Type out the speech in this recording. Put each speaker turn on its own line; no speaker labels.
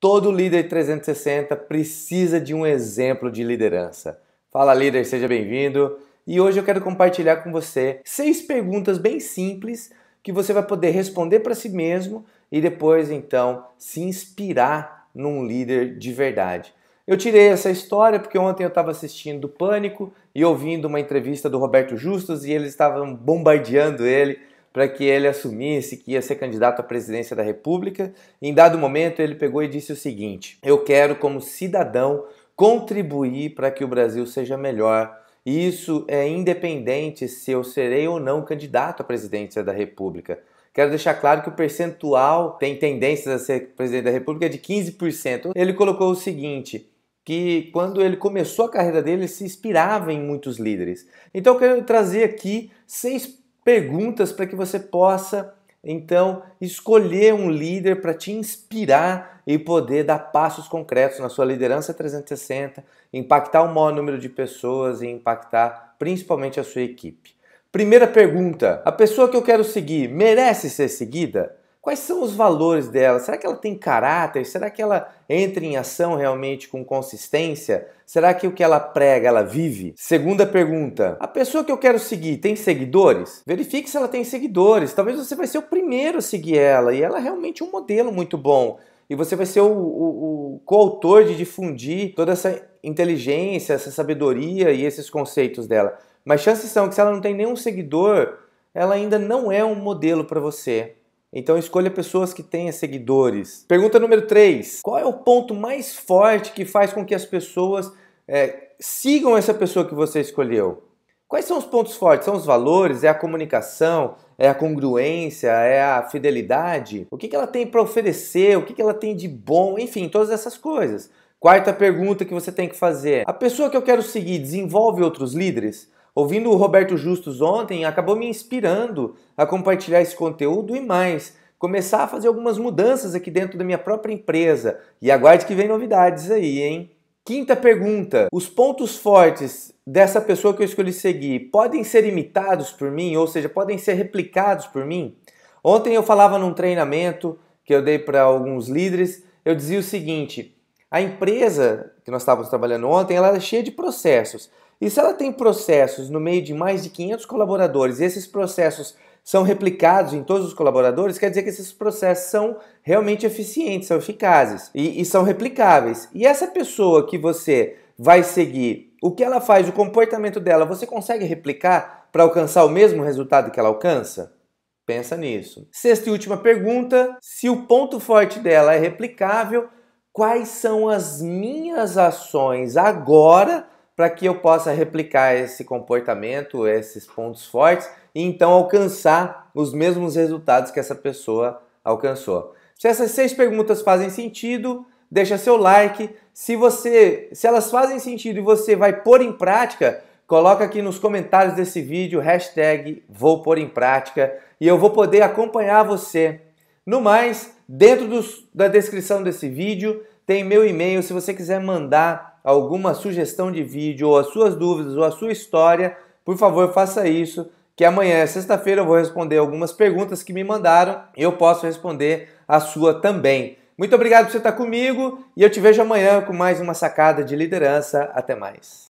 Todo líder 360 precisa de um exemplo de liderança. Fala líder, seja bem-vindo. E hoje eu quero compartilhar com você seis perguntas bem simples que você vai poder responder para si mesmo e depois então se inspirar num líder de verdade. Eu tirei essa história porque ontem eu estava assistindo Pânico e ouvindo uma entrevista do Roberto Justus e eles estavam bombardeando ele para que ele assumisse que ia ser candidato à presidência da República. Em dado momento, ele pegou e disse o seguinte: Eu quero, como cidadão, contribuir para que o Brasil seja melhor. isso é independente se eu serei ou não candidato à presidência da República. Quero deixar claro que o percentual tem tendência a ser presidente da República de 15%. Ele colocou o seguinte: que quando ele começou a carreira dele, ele se inspirava em muitos líderes. Então eu quero trazer aqui seis perguntas para que você possa então escolher um líder para te inspirar e poder dar passos concretos na sua liderança 360, impactar o maior número de pessoas e impactar principalmente a sua equipe. Primeira pergunta: a pessoa que eu quero seguir merece ser seguida? Quais são os valores dela? Será que ela tem caráter? Será que ela entra em ação realmente com consistência? Será que o que ela prega ela vive? Segunda pergunta: a pessoa que eu quero seguir tem seguidores? Verifique se ela tem seguidores. Talvez você vai ser o primeiro a seguir ela e ela é realmente um modelo muito bom. E você vai ser o, o, o coautor de difundir toda essa inteligência, essa sabedoria e esses conceitos dela. Mas chances são que se ela não tem nenhum seguidor, ela ainda não é um modelo para você. Então escolha pessoas que tenham seguidores. Pergunta número 3. Qual é o ponto mais forte que faz com que as pessoas é, sigam essa pessoa que você escolheu? Quais são os pontos fortes? São os valores? É a comunicação? É a congruência? É a fidelidade? O que, que ela tem para oferecer? O que, que ela tem de bom? Enfim, todas essas coisas. Quarta pergunta que você tem que fazer: é, a pessoa que eu quero seguir desenvolve outros líderes? Ouvindo o Roberto Justus ontem, acabou me inspirando a compartilhar esse conteúdo e mais, começar a fazer algumas mudanças aqui dentro da minha própria empresa. E aguarde que vem novidades aí, hein? Quinta pergunta: Os pontos fortes dessa pessoa que eu escolhi seguir podem ser imitados por mim, ou seja, podem ser replicados por mim? Ontem eu falava num treinamento que eu dei para alguns líderes, eu dizia o seguinte: a empresa que nós estávamos trabalhando ontem, ela era cheia de processos. E se ela tem processos no meio de mais de 500 colaboradores, e esses processos são replicados em todos os colaboradores, quer dizer que esses processos são realmente eficientes, são eficazes e, e são replicáveis. E essa pessoa que você vai seguir, o que ela faz, o comportamento dela, você consegue replicar para alcançar o mesmo resultado que ela alcança? Pensa nisso. Sexta e última pergunta: se o ponto forte dela é replicável, quais são as minhas ações agora para que eu possa replicar esse comportamento, esses pontos fortes e então alcançar os mesmos resultados que essa pessoa alcançou. Se essas seis perguntas fazem sentido, deixa seu like. Se você, se elas fazem sentido e você vai pôr em prática, coloca aqui nos comentários desse vídeo hashtag vou pôr em prática e eu vou poder acompanhar você. No mais, dentro dos, da descrição desse vídeo tem meu e-mail se você quiser mandar alguma sugestão de vídeo ou as suas dúvidas ou a sua história, por favor, faça isso, que amanhã, sexta-feira, eu vou responder algumas perguntas que me mandaram e eu posso responder a sua também. Muito obrigado por você estar comigo e eu te vejo amanhã com mais uma sacada de liderança. Até mais.